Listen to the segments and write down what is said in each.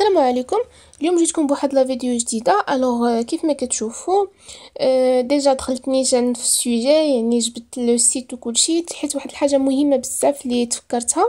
السلام عليكم اليوم جيتكم بواحد لا فيديو جديده الوغ euh, كيف ما كتشوفوا euh, ديجا دخلت نيشان في السوجي يعني جبت لو سيت وكلشي حيت واحد الحاجه مهمه بزاف اللي تفكرتها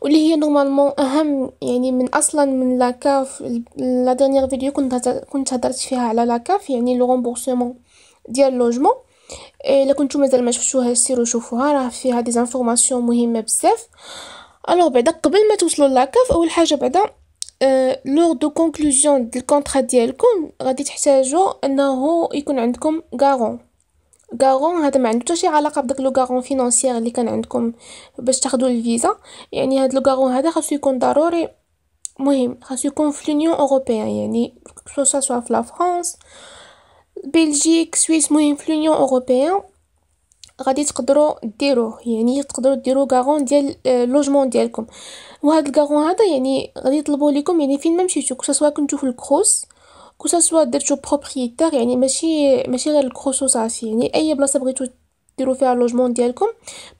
واللي هي نورمالمون اهم يعني من اصلا من لاكاف لا دانيير فيديو كنت كنت هضرت فيها على لاكاف يعني لو رومبورسمون ديال لوجمون الا كنتو مازال ما شفتوها سيروا شوفوها راه فيها دي زانفورماسيون مهمه بزاف الوغ بعدا قبل ما توصلوا لاكاف اول حاجه بعدا لور دو كونكلوزيون ديال الكونطرا ديالكم غادي تحتاجوا انه يكون عندكم غارون غارون هذا ما عنده حتى شي علاقه بداك لو غارون فينانسيير اللي كان عندكم باش تاخذوا الفيزا يعني هذا لو غارون هذا خاصو يكون ضروري مهم خاصو يكون في لونيون اوروبيان يعني سوا سوا في لا فرانس بلجيك سويس مهم في لونيون اوروبيان غادي تقدروا ديروه يعني تقدروا ديروا كاغون ديال اللوجمون آه، ديالكم وهذا الكاغون هذا يعني غادي يطلبوا لكم يعني فين ما مشيتو سوا كنتو في الكروس كو سوا درتو بروبريتير يعني ماشي ماشي غير الكروس وصافي يعني اي بلاصه بغيتو ديروا فيها اللوجمون ديالكم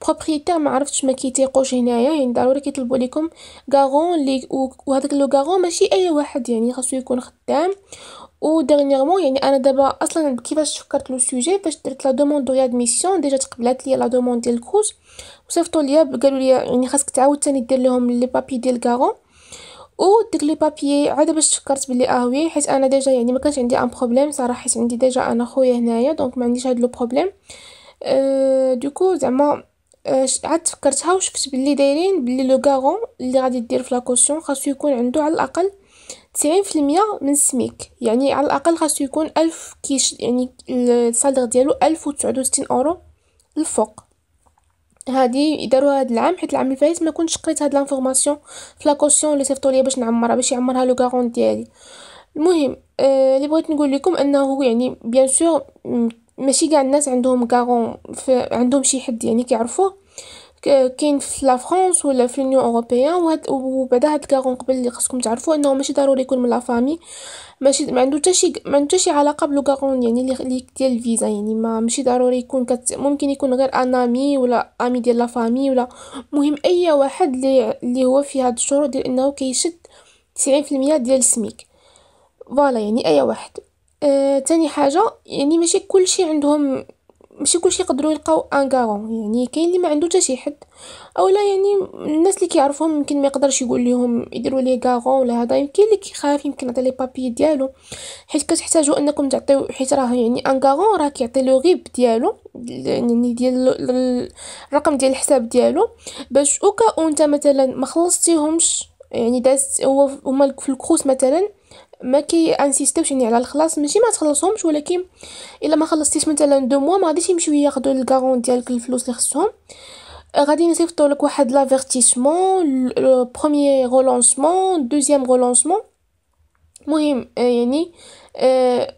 بروبريتير ما عرفتش ما كيتيقوش هنايا يعني ضروري كيطلبوا لكم غارون لي وهذاك لو غارون ماشي اي واحد يعني خاصو يكون خدام و ديرنييرمون يعني انا دابا اصلا كيفاش فكرت لو سوجي فاش درت لا دوموند دو ريادميسيون ديجا تقبلات ليا لا دوموند ديال الكوز وصيفطوا ليا قالوا ليا يعني خاصك تعاود تاني دير لهم لي بابي ديال غارون او ديك لي بابي عاد باش تفكرت بلي اه وي حيت انا ديجا يعني ما كانش عندي ان بروبليم صراحه حيت عندي ديجا انا خويا هنايا دونك ما عنديش هاد لو بروبليم دوكو euh, زعما euh, عاد فكرتها وشفت بلي دايرين بلي لو غارون اللي غادي دير في لاكوسيون خاصو يكون عنده على الاقل 90% من السميك يعني على الاقل خاصو يكون ألف كيش يعني الصالير ديالو ألف وتسعود وستين اورو الفوق هادي داروها هاد العام حيت العام الفايت ما كنتش قريت هاد لانفورماسيون في لاكوسيون اللي صيفطوا ليا باش نعمرها باش يعمرها لو غارون ديالي المهم آه، اللي بغيت نقول لكم انه يعني بيان سور ماشي كاع الناس عندهم كارون عندهم شي حد يعني كيعرفوه كاين في لا فرانس ولا في لونيو اوروبيان وبعدا هاد كارون قبل اللي خصكم تعرفوه انه ماشي ضروري يكون من لا فامي ماشي ما عنده حتى شي ما عنده شي علاقه بلو كارون يعني اللي ديال الفيزا يعني ما ماشي ضروري يكون كت ممكن يكون غير انامي ولا امي ديال لا فامي ولا مهم اي واحد اللي اللي هو في هاد الشروط ديال انه كيشد 90% ديال سميك فوالا يعني اي واحد آه، تاني حاجه يعني ماشي كلشي عندهم ماشي كلشي يقدروا يلقاو ان غارون يعني كاين اللي ما عنده حتى شي حد اولا يعني الناس اللي كيعرفهم يمكن ما يقدرش يقول لهم يديروا لي غارون ولا هذا يمكن اللي كيخاف يمكن يعطي لي بابي ديالو حيت كتحتاجوا انكم تعطيو حيت راه يعني ان غارون راه كيعطي لو غيب ديالو يعني ديال الرقم ديال الحساب ديالو باش اوكا وانت مثلا ما خلصتيهمش يعني داز هو هما في الكروس مثلا ما كي انسيستيوش يعني على الخلاص ماشي ما تخلصهمش ولكن الا ما خلصتيش مثلا دو موا ما غاديش يمشيو ياخذوا الكارون ديالك الفلوس اللي خصهم آه، غادي نصيفطوا لك واحد لافيرتيسمون بروميير رولونسمون دوزيام رولونسمون مهم آه، يعني آه،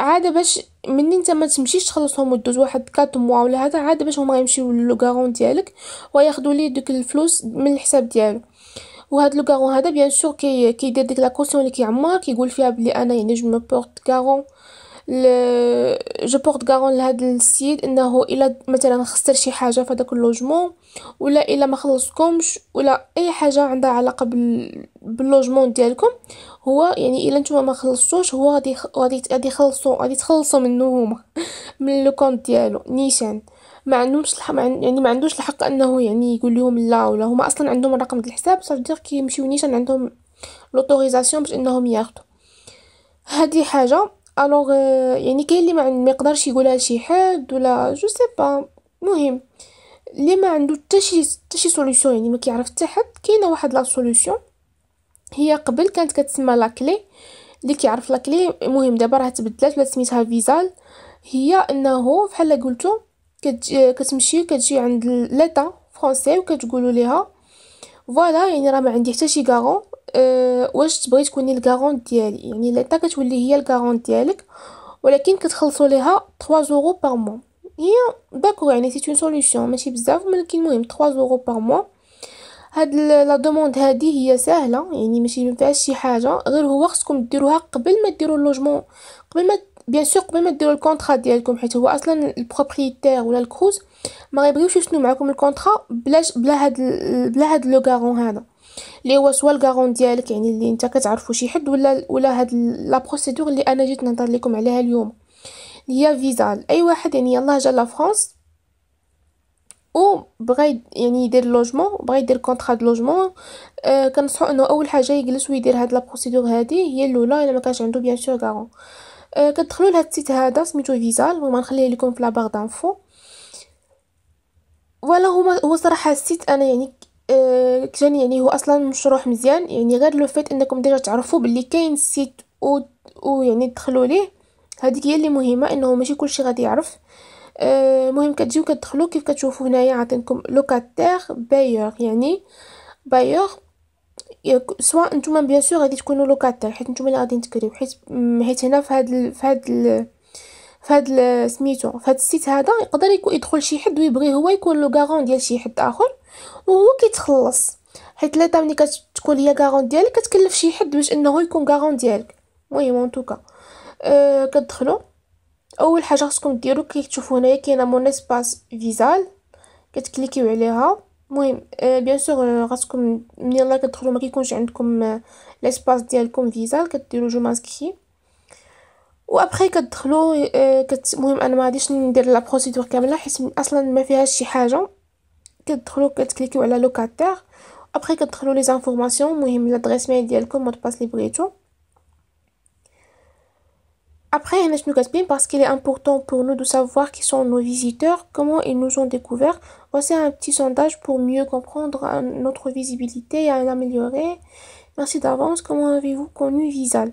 عاده باش مني انت ما تمشيش تخلصهم ودوز واحد كات موا ولا هذا عاده باش هما يمشيو كارون ديالك وياخذوا لي دوك الفلوس من الحساب ديالو وهاد لو كارون هذا بيان سور كيدير ديك لا كوسيون اللي كيعمر كيقول فيها بلي انا يعني جو مو بورت كارون جو بورت غارون لهاد السيد انه الا مثلا خسر شي حاجه في هذاك اللوجمون ولا الا ما خلصكمش ولا اي حاجه عندها علاقه باللوجمون ديالكم هو يعني الا نتوما ما خلصتوش هو غادي غادي غادي يخلصوا غادي تخلصوا منه هما من لو كونت ديالو نيشان ما عندهمش الحق يعني ما عندوش الحق انه يعني يقول لهم لا ولا هما اصلا عندهم رقم ديال الحساب صافي دير كيمشيو نيشان عندهم لوتوريزاسيون باش انهم ياخذوا هذه حاجه الوغ euh, يعني كاين اللي ما يقدرش يقولها لشي حد ولا جو سي با المهم اللي ما عنده حتى شي حتى شي سوليوشن يعني ما كيعرف حتى حد كاينه واحد لا سوليوشن هي قبل كانت كتسمى لا كلي اللي كيعرف لا كلي المهم دابا راه تبدلات ولا سميتها فيزال هي انه بحال قلتو كتمشي كتجي عند ليتا فرونسي وكتقولوا ليها فوالا يعني راه ما عندي حتى شي غارون أه، واش تبغي تكوني الكارون ديالي يعني لا كتولي هي الكارون ديالك ولكن كتخلصوا ليها 3 يورو بار مو هي داكو يعني سي اون سوليوشن ماشي بزاف ولكن المهم 3 يورو بار مو هاد لا دوموند هادي هي سهله يعني ماشي ما فيهاش شي حاجه غير هو خصكم ديروها قبل ما ديروا اللوجمون قبل ما بيان سور قبل ما ديروا الكونطرا ديالكم حيت هو اصلا البروبريتير ولا الكروز ما غيبغيوش يشنو معكم الكونطرا بلاش بلا هاد بلا هاد لو غارون هذا اللي هو سوا الكارون ديالك يعني اللي انت كتعرفو شي حد ولا ولا هاد لا بروسيدور اللي انا جيت نهضر لكم عليها اليوم هي فيزا اي واحد يعني يلاه جا لافرونس وبغى يعني يدير لوجمون بغى يدير كونطرا دو لوجمون آه كنصحو انه اول حاجه يجلس ويدير هاد لا بروسيدور هادي هي الاولى الا ما كانش عنده بيان سور كارون آه كتدخلوا لهاد السيت هذا سميتو فيزا المهم نخليه لكم في لا بار دانفو ولا هو هو صراحه السيت انا يعني آه، كان يعني هو اصلا مشروح مزيان يعني غير لو فيت انكم ديجا تعرفوا باللي كاين سيت و, و يعني تدخلوا ليه هذيك هي اللي مهمه انه ماشي كلشي غادي يعرف أه مهم كتجيو كتدخلوا كيف كتشوفوا هنايا عاطينكم لوكاتير بايور يعني بايور سواء نتوما بيان سور غادي تكونوا لوكاتير حيت نتوما اللي غادي تكريو حيت حيت هنا في هذا في هذا فهاد سميتو فهاد السيت هذا يقدر يكون يدخل شي حد ويبغي هو يكون لو غارون ديال شي حد اخر وهو كيتخلص حيت لا ملي كتكون هي غارون ديالك كتكلف شي حد باش انه يكون غارون ديالك المهم ان توكا أه كتدخلوا اول حاجه خصكم ديروا كي تشوفوا هنايا كاينه مون اسباس فيزال كتكليكيو عليها المهم أه بيان آه، سور خاصكم ملي يلاه كتدخلوا ما كيكونش عندكم لاسباس آه، ديالكم فيزال كديروا جو ماسكي Après que il est important nous la procédure complète. Vous entrez, vous Après, vous entrez les informations, l'adresse mail, le mot de passe les Après, parce qu'il est important pour nous de savoir qui sont nos visiteurs, comment ils nous ont découvert. Voici un petit sondage pour mieux comprendre euh, notre visibilité et l'améliorer. Merci d'avance. Comment avez-vous connu Visal?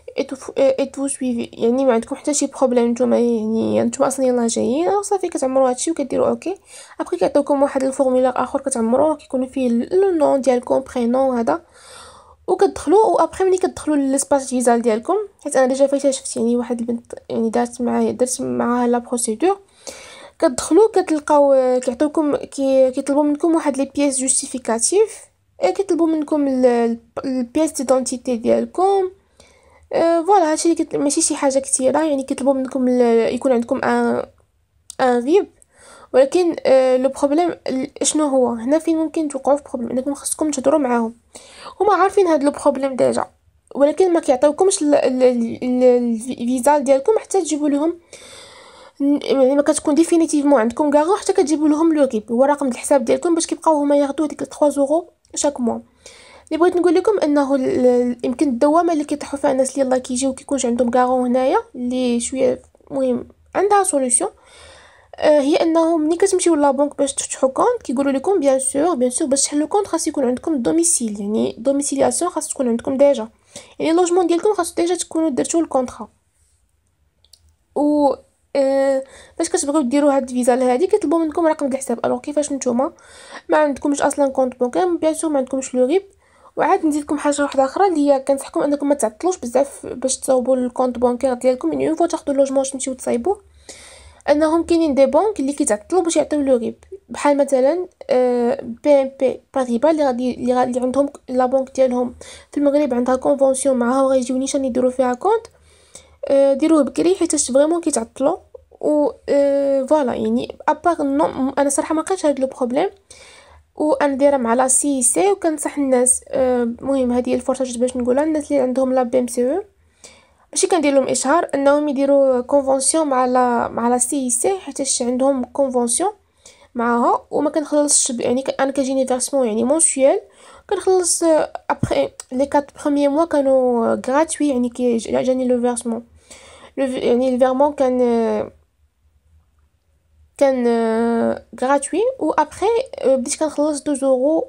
اتو سويفي يعني ما عندكم حتى شي بروبليم نتوما يعني نتوما اصلا يلاه جايين صافي كتعمروا هادشي وكديروا اوكي ابري كيعطيوكم واحد الفورمولير اخر كتعمروه كيكون فيه لو نون ديالكم برينون هذا وكتدخلوا وابري ملي كتدخلوا للسباس ديزال ديالكم حيت انا ديجا فايته شفت يعني واحد البنت يعني دارت معايا درت معاها لا بروسيدور كتدخلوا كتلقاو كيعطيوكم كيطلبوا منكم واحد لي بيس جوستيفيكاتيف كيطلبوا منكم البيس ديدونتيتي ديالكم أه، فوالا هادشي اللي كت... ماشي شي حاجه كثيره يعني كيطلبوا منكم ال... يكون عندكم ان ان فيب ولكن أه، لو بروبليم شنو هو هنا فين ممكن توقعوا في بروبليم انكم خصكم تهضروا معاهم هما عارفين هاد لو بروبليم ديجا ولكن ما كيعطيوكمش الفيزا ديالكم حتى تجيبوا لهم يعني ما كتكون ديفينيتيفمون عندكم كاغو حتى كتجيبوا لهم لو كيب هو رقم الحساب ديالكم باش كيبقاو هما ياخذوا ديك 3 زورو شاك موا اللي بغيت نقول لكم انه يمكن الدوامه اللي كيطيحوا فيها الناس اللي يلاه كيجيو كيكونش عندهم كارو هنايا اللي شويه مهم عندها سوليوشن آه، هي انه ملي كتمشيو لابونك باش تفتحوا كونت كيقولوا لكم بيان سور بيان سور باش تحلوا كونت خاص يكون عندكم الدوميسيل يعني دوميسيلياسيون خاص تكون عندكم ديجا يعني اللوجمون ديالكم خاصو ديجا تكونوا درتو الكونترا و أه باش كتبغيو ديروا هاد الفيزا لهادي كيطلبوا منكم رقم الحساب الوغ كيفاش نتوما ما عندكمش اصلا كونت بانكير بيان سور ما عندكمش لو ريب وعاد نزيدكم حاجه واحده اخرى اللي هي كنصحكم انكم ما تعطلوش بزاف باش تصاوبوا الكونت بانكير ديالكم يعني اون فوا تاخذوا باش تمشيو تصايبوه انهم كاينين دي بنك اللي كيتعطلوا باش يعطيو لو ريب بحال مثلا آه، بي ام بي باريبا اللي غادي اللي عندهم لا بنك ديالهم في المغرب عندها كونفونسيون معاها وغايجيو نيشان يديروا فيها كونت آه، ديروه بكري حيت فريمون كيتعطلوا و فوالا آه، يعني ابار نو انا صراحه ما لقيتش هاد لو بروبليم وانا دايره مع لا سي سي وكنصح الناس المهم آه، هذه الفرصه جات باش نقولها الناس اللي عندهم لا بي ام سي او ماشي كندير لهم اشهار انهم يديروا كونفونسيون مع لا مع لا سي سي حيت عندهم كونفونسيون معاها وما كنخلصش يعني انا كجيني فيرسمون يعني مونسييل كنخلص ابري لي كات بروميير موا كانوا غراتوي يعني كي جاني لو فيرسمون يعني الفيرمون كان آه، كان غراتوي و ابخي بديت كنخلص دو زورو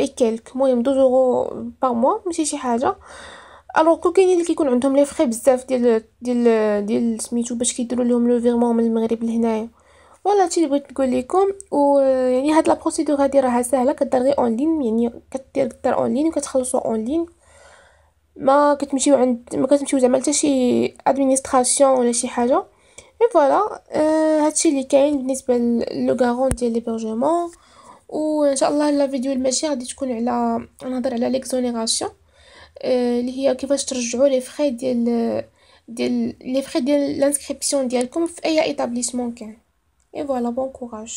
اي كلك المهم دو زورو بار موا ماشي شي حاجه الوغ كو كاينين اللي كيكون عندهم لي فخي بزاف ديال ديال ديال سميتو باش كيديروا لهم لو فيرمون من المغرب لهنايا فوالا هادشي اللي بغيت نقول لكم و يعني هاد لا بروسيدور هادي راها ساهله كدار غير اونلاين يعني كدير و اونلاين أون اونلاين ما كتمشيو عند ما كتمشيو زعما حتى شي ادمينستراسيون ولا شي حاجه Et voilà, c'est y a une garant de l'hébergement. Ou, Inch'Allah, la vidéo le ma a dit qu'on est là, l'exonération. Euh, il y a qui va se rejouer les frais de l'inscription d'elle comme Et voilà, bon courage.